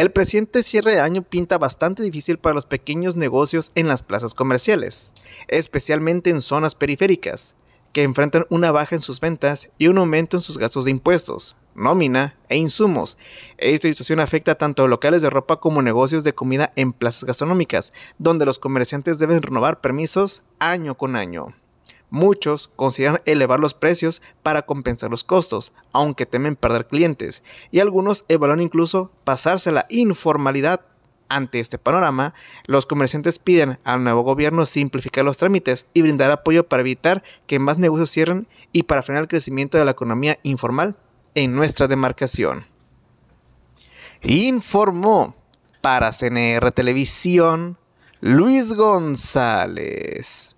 El presente cierre de año pinta bastante difícil para los pequeños negocios en las plazas comerciales, especialmente en zonas periféricas, que enfrentan una baja en sus ventas y un aumento en sus gastos de impuestos, nómina e insumos. Esta situación afecta tanto a locales de ropa como negocios de comida en plazas gastronómicas, donde los comerciantes deben renovar permisos año con año. Muchos consideran elevar los precios para compensar los costos, aunque temen perder clientes, y algunos evalúan incluso pasarse a la informalidad. Ante este panorama, los comerciantes piden al nuevo gobierno simplificar los trámites y brindar apoyo para evitar que más negocios cierren y para frenar el crecimiento de la economía informal en nuestra demarcación. Informó para CNR Televisión Luis González.